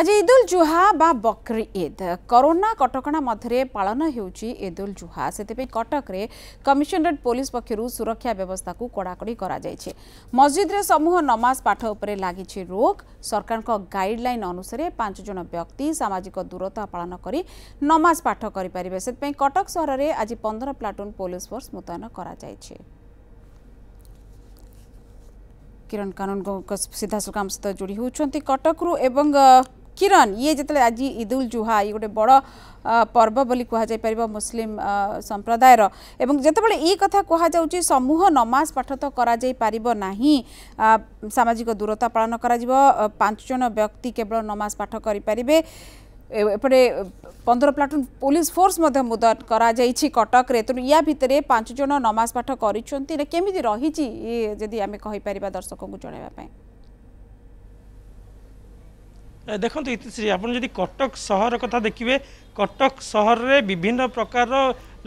আজ ঈদ উল জুহা বা বকরি ঈদ করোনা কটকা মধ্যে পালন হচ্ছে ঈদ উল জুহা সেপা কটকরে কমিশনরেট পুলিশ পক্ষ সুরক্ষা ব্যবস্থা কড়াকড়ি করা যাই মসজিদে সমূহ নমাজ পাঠ উপরে লাগিছে রোক সরকার গাইডলাইন অনুসারে পাঁচ জন ব্যক্তি সামাজিক দূরতা পালন করে নমাজ পাঠ করে পারে সেপা কটক সহরের আজ পনের প্লাটুন পুলিশ ফোর্স মুতয়ন করা যাই কিরণ કાનૂન સીધા સુકામ સહિત જોડી હોઉં এবং କିରଣ ଇଏ ଯେତେବେଳେ ଆଜି ଇଦ୍ ଉଲ୍ ଜୁହା ଇଏ ଗୋଟେ ବଡ଼ ପର୍ବ ବୋଲି କୁହାଯାଇପାରିବ ମୁସଲିମ ସମ୍ପ୍ରଦାୟର ଏବଂ ଯେତେବେଳେ ଏଇ କଥା କୁହାଯାଉଛି ସମୂହ ନମାଜ ପାଠ ତ କରାଯାଇପାରିବ ନାହିଁ ସାମାଜିକ ଦୂରତା ପାଳନ କରାଯିବ ପାଞ୍ଚ ଜଣ ବ୍ୟକ୍ତି କେବଳ ନମାଜ ପାଠ କରିପାରିବେ ଏପଟେ ପନ୍ଦର ପ୍ଲାଟୁନ୍ ପୋଲିସ ଫୋର୍ସ ମଧ୍ୟ ମୁଦତ କରାଯାଇଛି କଟକରେ ତେଣୁ ୟା ଭିତରେ ପାଞ୍ଚ ଜଣ ନମାଜ ପାଠ କରିଛନ୍ତି କେମିତି ରହିଛି ଇଏ ଯଦି ଆମେ କହିପାରିବା ଦର୍ଶକଙ୍କୁ ଜଣାଇବା ପାଇଁ ଦେଖନ୍ତୁ ଇତିଶ୍ରୀ ଆପଣ ଯଦି କଟକ ସହର କଥା ଦେଖିବେ କଟକ ସହରରେ ବିଭିନ୍ନ ପ୍ରକାରର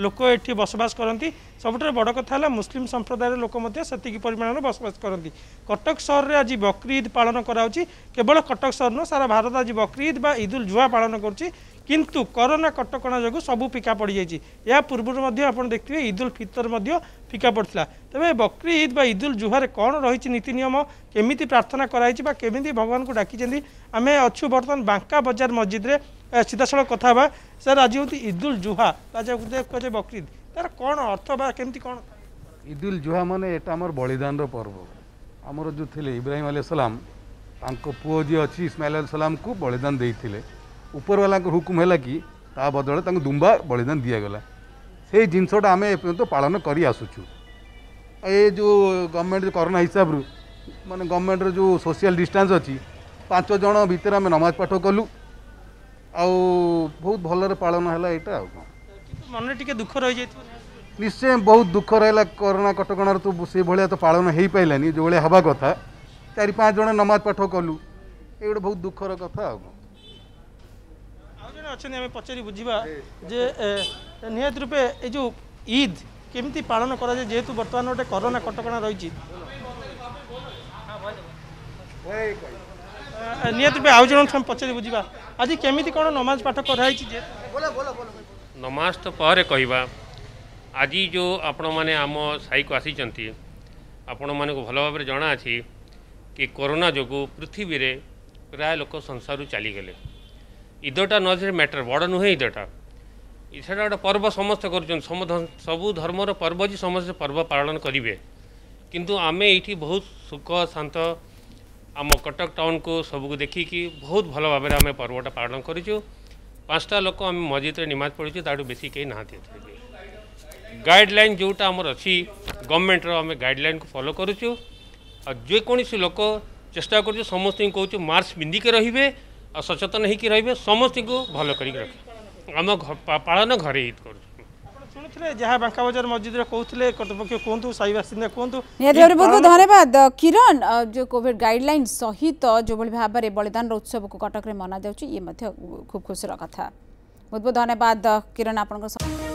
ଲୋକ ଏଠି ବସବାସ କରନ୍ତି ସବୁଠାରୁ ବଡ଼ କଥା ହେଲା ମୁସଲିମ୍ ସମ୍ପ୍ରଦାୟର ଲୋକ ମଧ୍ୟ ସେତିକି ପରିମାଣର ବସବାସ କରନ୍ତି କଟକ ସହରରେ ଆଜି ବକ୍ରିଦ୍ ପାଳନ କରାଯାଉଛି କେବଳ କଟକ ସହର ନୁହଁ ସାରା ଭାରତ ଆଜି ବକ୍ରିଦ୍ ବା ଇଦୁଲ ଜୁହା ପାଳନ କରୁଛି କିନ୍ତୁ କରୋନା କଟକଣା ଯୋଗୁଁ ସବୁ ଫିକା ପଡ଼ିଯାଇଛି ଏହା ପୂର୍ବରୁ ମଧ୍ୟ ଆପଣ ଦେଖିଥିବେ ଇଦୁଲ ଫିତର ମଧ୍ୟ ଫିକା ପଡ଼ିଥିଲା ତେବେ ବକ୍ରି ଇଦ୍ ବା ଇଦୁଲ ଜୁହାରେ କ'ଣ ରହିଛି ନୀତି ନିୟମ କେମିତି ପ୍ରାର୍ଥନା କରାଯାଇଛି ବା କେମିତି ଭଗବାନଙ୍କୁ ଡାକିଛନ୍ତି ଆମେ ଅଛୁ ବର୍ତ୍ତମାନ ବାଙ୍କା ବଜାର ମସଜିଦରେ ସିଧାସଳଖ କଥା ହେବା ସାର୍ ଆଜି ହେଉଛି ଇଦୁଲ ଜୁହା ତା କୁହାଯାଏ ବକ୍ରିଦ୍ ତାର କ'ଣ ଅର୍ଥ ବା କେମିତି କ'ଣ ଇଦୁଲ ଜୁହା ମାନେ ଏଇଟା ଆମର ବଳିଦାନର ପର୍ବ ଆମର ଯେଉଁ ଥିଲେ ଇବ୍ରାହିମ ଆଲି ସଲାମ ତାଙ୍କ ପୁଅ ଯିଏ ଅଛି ଇସମାଇଲ ଆଲି ସଲାମକୁ ବଳିଦାନ ଦେଇଥିଲେ ଉପରବାଲାଙ୍କର ହୁକୁମ ହେଲା କି ତା ବଦଳରେ ତାଙ୍କୁ ଦୁମ୍ବା ବଳିଦାନ ଦିଆଗଲା ସେଇ ଜିନିଷଟା ଆମେ ଏପର୍ଯ୍ୟନ୍ତ ପାଳନ କରି ଆସୁଛୁ ଏ ଯେଉଁ ଗଭର୍ଣ୍ଣମେଣ୍ଟ କରୋନା ହିସାବରୁ ମାନେ ଗଭର୍ଣ୍ଣମେଣ୍ଟର ଯେଉଁ ସୋସିଆଲ ଡିଷ୍ଟାନ୍ସ ଅଛି ପାଞ୍ଚ ଜଣ ଭିତରେ ଆମେ ନମାଜ ପାଠ କଲୁ ଆଉ ବହୁତ ଭଲରେ ପାଳନ ହେଲା ଏଇଟା ଆଉ କ'ଣ মনে টিকে দুঃখ রয়ে যাই নিশ্চয় বহুত দুঃখ রহলা করোনা কটকণার তো সেইভাবে তো পালন হয়ে পাইলানি যেভাবে হওয়া কথা চারি পাঁচ জন নমাজ পাঠ কলু এগুলো বহুত দুঃখর কথা আউ অনেক আমি পচারি বুঝবা যে নিহত রূপে এই যে ঈদ কেমিতি পালন করা যায় যেহেতু বর্তমান গোটে করোনা কটকণা রয়েছে নিহত রূপে আউ জন পচারি বুঝবা আজ কেমিতি কোণ নমাজ পাঠ করা হয়েছে ନମାଜ ତ ପରେ କହିବା ଆଜି ଯେଉଁ ଆପଣମାନେ ଆମ ସାହିକୁ ଆସିଛନ୍ତି ଆପଣମାନଙ୍କୁ ଭଲ ଭାବରେ ଜଣାଅଛି କି କରୋନା ଯୋଗୁଁ ପୃଥିବୀରେ ପ୍ରାୟ ଲୋକ ସଂସାରରୁ ଚାଲିଗଲେ ଇଦଟା ନଜରେ ମ୍ୟାଟର ବଡ଼ ନୁହେଁ ଇଦଟା ସେଇଟା ଗୋଟେ ପର୍ବ ସମସ୍ତେ କରୁଛନ୍ତି ସବୁ ଧର୍ମର ପର୍ବ ଯେ ସମସ୍ତେ ପର୍ବ ପାଳନ କରିବେ କିନ୍ତୁ ଆମେ ଏଇଠି ବହୁତ ସୁଖ ଶାନ୍ତ ଆମ କଟକ ଟାଉନକୁ ସବୁକୁ ଦେଖିକି ବହୁତ ଭଲ ଭାବରେ ଆମେ ପର୍ବଟା ପାଳନ କରିଛୁ पांचटा लोक आम मस्जिद निमाज पढ़ू ताठ बेस कहीं नहाँ गाइडलैन जोटा आम अच्छी गवर्नमेंट रे गाइडल को फलो करुचु जेकोसी लोक चेस्टा कर समस्त कौ मास्क पिंधिके रे सचेतन हो रे समस्ती भल कर आम पालन घरे ईद करुच्छ ଯାହା ବାଙ୍କା ବଜାର ମସଜିଦରେ କହୁଥିଲେ କର୍ତ୍ତୃପକ୍ଷ କୁହନ୍ତୁ ସାହି ବାସିନ୍ଦା କୁହନ୍ତୁ ନିହାତି ଭାବରେ ବହୁତ ବହୁତ ଧନ୍ୟବାଦ କିରଣ ଯେଉଁ କୋଭିଡ ଗାଇଡଲାଇନ ସହିତ ଯେଉଁଭଳି ଭାବରେ ବଳିଦାନର ଉତ୍ସବକୁ କଟକରେ ମନାଯାଉଛି ଇଏ ମଧ୍ୟ ଖୁବ୍ ଖୁସିର କଥା ବହୁତ ବହୁତ ଧନ୍ୟବାଦ କିରଣ ଆପଣଙ୍କ